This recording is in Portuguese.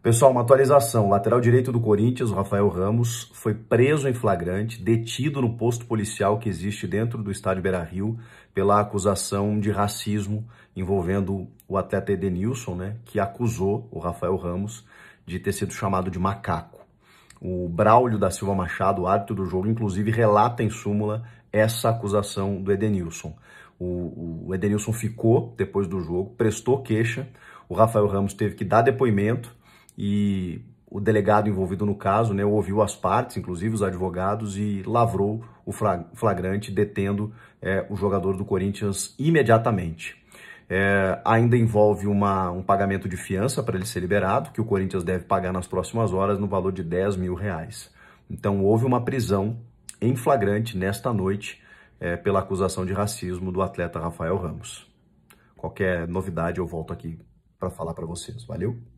Pessoal, uma atualização. Lateral direito do Corinthians, o Rafael Ramos, foi preso em flagrante, detido no posto policial que existe dentro do estádio Beira-Rio pela acusação de racismo envolvendo o atleta Edenilson, né, que acusou o Rafael Ramos de ter sido chamado de macaco. O Braulio da Silva Machado, árbitro do jogo, inclusive relata em súmula essa acusação do Edenilson. O, o Edenilson ficou depois do jogo, prestou queixa, o Rafael Ramos teve que dar depoimento e o delegado envolvido no caso né, ouviu as partes, inclusive os advogados, e lavrou o flagrante, detendo é, o jogador do Corinthians imediatamente. É, ainda envolve uma, um pagamento de fiança para ele ser liberado, que o Corinthians deve pagar nas próximas horas no valor de 10 mil reais. Então houve uma prisão em flagrante nesta noite é, pela acusação de racismo do atleta Rafael Ramos. Qualquer novidade eu volto aqui para falar para vocês. Valeu!